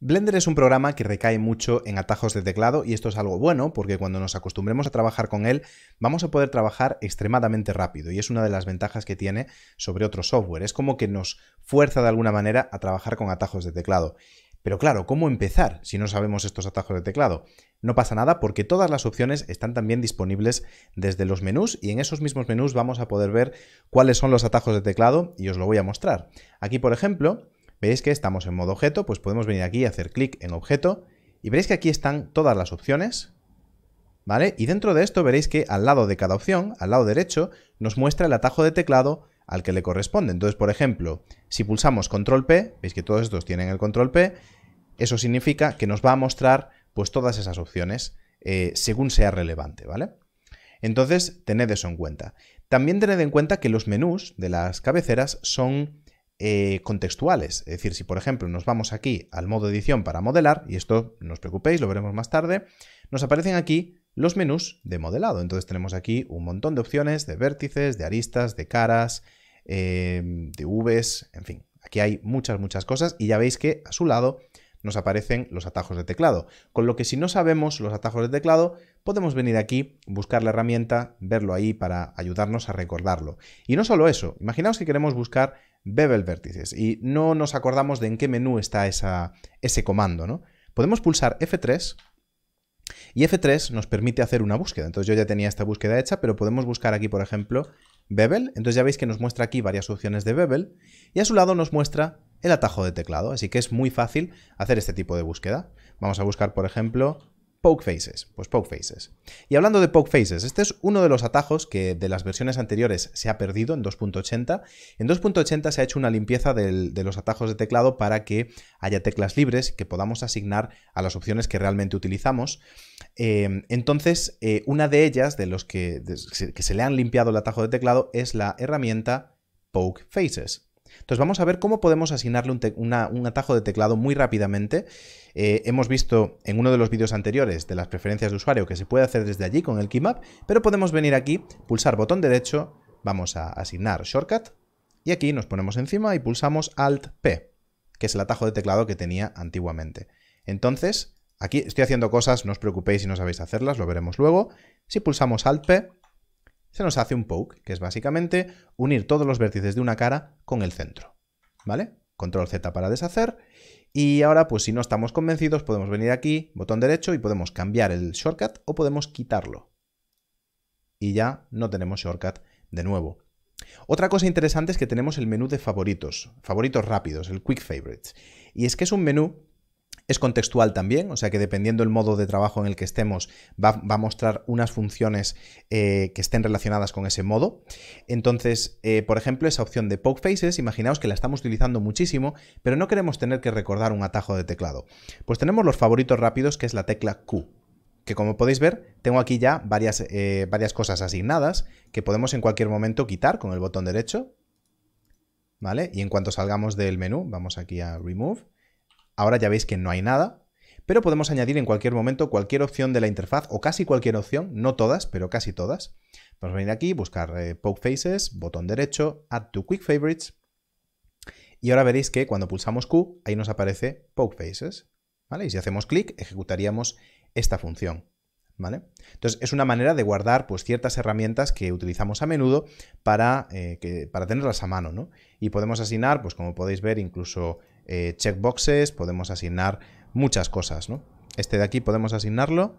Blender es un programa que recae mucho en atajos de teclado y esto es algo bueno porque cuando nos acostumbremos a trabajar con él vamos a poder trabajar extremadamente rápido y es una de las ventajas que tiene sobre otro software. Es como que nos fuerza de alguna manera a trabajar con atajos de teclado. Pero claro, ¿cómo empezar si no sabemos estos atajos de teclado? No pasa nada porque todas las opciones están también disponibles desde los menús y en esos mismos menús vamos a poder ver cuáles son los atajos de teclado y os lo voy a mostrar. Aquí, por ejemplo, Veis que estamos en modo objeto, pues podemos venir aquí y hacer clic en objeto y veréis que aquí están todas las opciones, ¿vale? Y dentro de esto veréis que al lado de cada opción, al lado derecho, nos muestra el atajo de teclado al que le corresponde. Entonces, por ejemplo, si pulsamos control P, veis que todos estos tienen el control P, eso significa que nos va a mostrar pues todas esas opciones eh, según sea relevante, ¿vale? Entonces, tened eso en cuenta. También tened en cuenta que los menús de las cabeceras son eh, contextuales. Es decir, si por ejemplo nos vamos aquí al modo edición para modelar, y esto no os preocupéis, lo veremos más tarde, nos aparecen aquí los menús de modelado. Entonces tenemos aquí un montón de opciones de vértices, de aristas, de caras, eh, de Vs, en fin. Aquí hay muchas, muchas cosas y ya veis que a su lado nos aparecen los atajos de teclado. Con lo que si no sabemos los atajos de teclado, podemos venir aquí, buscar la herramienta, verlo ahí para ayudarnos a recordarlo. Y no solo eso, imaginaos que queremos buscar Bevel Vértices. Y no nos acordamos de en qué menú está esa, ese comando, ¿no? Podemos pulsar F3 y F3 nos permite hacer una búsqueda. Entonces yo ya tenía esta búsqueda hecha, pero podemos buscar aquí, por ejemplo, Bevel. Entonces ya veis que nos muestra aquí varias opciones de Bevel y a su lado nos muestra el atajo de teclado. Así que es muy fácil hacer este tipo de búsqueda. Vamos a buscar, por ejemplo, Poke Faces, pues Poke Faces. Y hablando de Poke Faces, este es uno de los atajos que de las versiones anteriores se ha perdido en 2.80. En 2.80 se ha hecho una limpieza de los atajos de teclado para que haya teclas libres que podamos asignar a las opciones que realmente utilizamos. Em, entonces, eh, una de ellas, de los que, que se le han limpiado el atajo de teclado, es la herramienta Poke Faces. Entonces vamos a ver cómo podemos asignarle un, atajo de teclado muy rápidamente. Eh, hemos visto en uno de los vídeos anteriores de las preferencias de usuario que se puede hacer desde allí con el keymap, pero podemos venir aquí, pulsar botón derecho, vamos a asignar shortcut y aquí nos ponemos encima y pulsamos Alt-P, que es el atajo de teclado que tenía antiguamente. Entonces, aquí estoy haciendo cosas, no os preocupéis si no sabéis hacerlas, lo veremos luego. Si pulsamos Alt-P, se nos hace un poke, que es básicamente unir todos los vértices de una cara con el centro. ¿Vale? Control Z para deshacer. Y ahora, pues si no estamos convencidos, podemos venir aquí, botón derecho, y podemos cambiar el shortcut o podemos quitarlo. Y ya no tenemos shortcut de nuevo. Otra cosa interesante es que tenemos el menú de favoritos, favoritos rápidos, el Quick Favorites. Y es que es un menú es contextual también, o sea que dependiendo el modo de trabajo en el que estemos, va, a mostrar unas funciones eh, que estén relacionadas con ese modo. Entonces, eh, por ejemplo, esa opción de Poke Faces, imaginaos que la estamos utilizando muchísimo, pero no queremos tener que recordar un atajo de teclado. Pues tenemos los favoritos rápidos, que es la tecla Q que como podéis ver, tengo aquí ya varias, eh, varias cosas asignadas que podemos en cualquier momento quitar con el botón derecho, ¿vale? Y en cuanto salgamos del menú, vamos aquí a Remove, Ahora ya veis que no hay nada, pero podemos añadir en cualquier momento cualquier opción de la interfaz o casi cualquier opción, no todas, pero casi todas. Vamos a venir aquí, buscar Pokefaces, eh, Poke Faces, botón derecho, Add to Quick Favorites. Y ahora veréis que cuando pulsamos Q, ahí nos aparece Poke Faces. ¿vale? Y si hacemos clic, ejecutaríamos esta función. ¿Vale? Entonces es una manera de guardar pues, ciertas herramientas que utilizamos a menudo para, eh, que, para tenerlas a mano, ¿no? Y podemos asignar, pues como podéis ver, incluso eh, checkboxes, podemos asignar muchas cosas, ¿no? Este de aquí, ¿podemos asignarlo?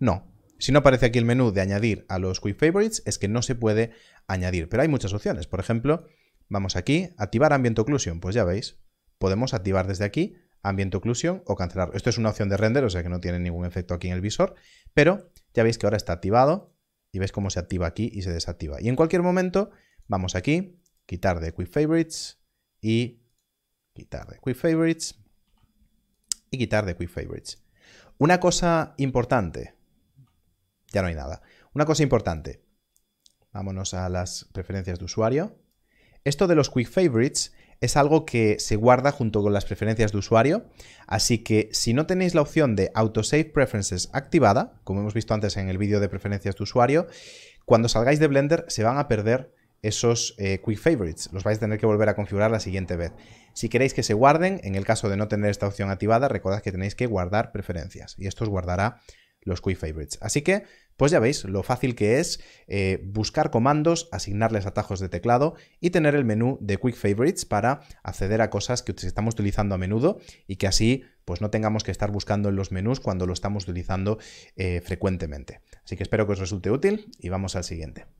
No. Si no aparece aquí el menú de añadir a los Quick Favorites, es que no se puede añadir. Pero hay muchas opciones. Por ejemplo, vamos aquí, activar Ambient Occlusion. Pues ya veis, podemos activar desde aquí Ambient Occlusion o cancelar. Esto es una opción de render, o sea que no tiene ningún efecto aquí en el visor. Pero ya veis que ahora está activado y veis cómo se activa aquí y se desactiva. Y en cualquier momento, vamos aquí, quitar de Quick Favorites y quitar de Quick Favorites y quitar de Quick Favorites. Una cosa importante, ya no hay nada. Una cosa importante, vámonos a las preferencias de usuario. Esto de los Quick Favorites es algo que se guarda junto con las preferencias de usuario, así que si no tenéis la opción de Autosave Preferences activada, como hemos visto antes en el vídeo de preferencias de usuario, cuando salgáis de Blender se van a perder esos eh, Quick Favorites. Los vais a tener que volver a configurar la siguiente vez. Si queréis que se guarden, en el caso de no tener esta opción activada, recordad que tenéis que guardar preferencias y esto os guardará los Quick Favorites. Así que, pues ya veis lo fácil que es eh, buscar comandos, asignarles atajos de teclado y tener el menú de Quick Favorites para acceder a cosas que estamos utilizando a menudo y que así pues no tengamos que estar buscando en los menús cuando lo estamos utilizando eh, frecuentemente. Así que espero que os resulte útil y vamos al siguiente.